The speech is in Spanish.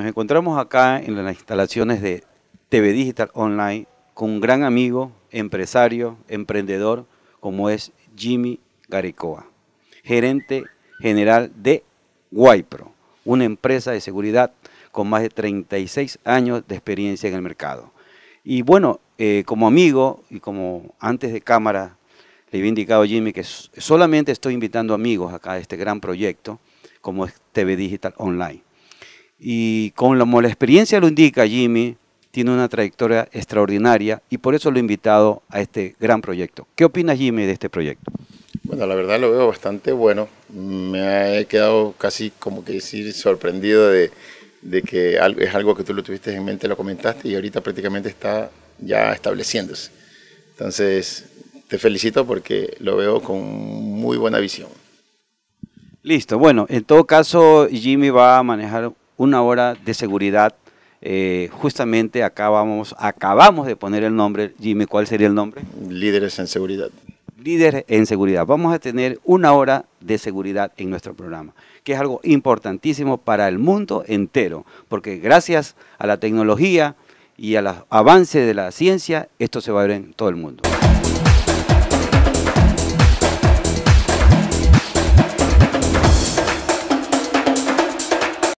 Nos encontramos acá en las instalaciones de TV Digital Online con un gran amigo, empresario, emprendedor, como es Jimmy Garicoa, gerente general de Wipro, una empresa de seguridad con más de 36 años de experiencia en el mercado. Y bueno, eh, como amigo y como antes de cámara, le había indicado a Jimmy que solamente estoy invitando amigos acá a este gran proyecto como es TV Digital Online. Y como la experiencia lo indica, Jimmy tiene una trayectoria extraordinaria y por eso lo he invitado a este gran proyecto. ¿Qué opinas, Jimmy, de este proyecto? Bueno, la verdad lo veo bastante bueno. Me he quedado casi, como que decir, sorprendido de, de que es algo que tú lo tuviste en mente, lo comentaste y ahorita prácticamente está ya estableciéndose. Entonces, te felicito porque lo veo con muy buena visión. Listo, bueno, en todo caso Jimmy va a manejar una hora de seguridad. Eh, justamente acabamos, acabamos de poner el nombre, Jimmy, ¿cuál sería el nombre? Líderes en seguridad. Líderes en seguridad. Vamos a tener una hora de seguridad en nuestro programa, que es algo importantísimo para el mundo entero, porque gracias a la tecnología y a los avances de la ciencia, esto se va a ver en todo el mundo.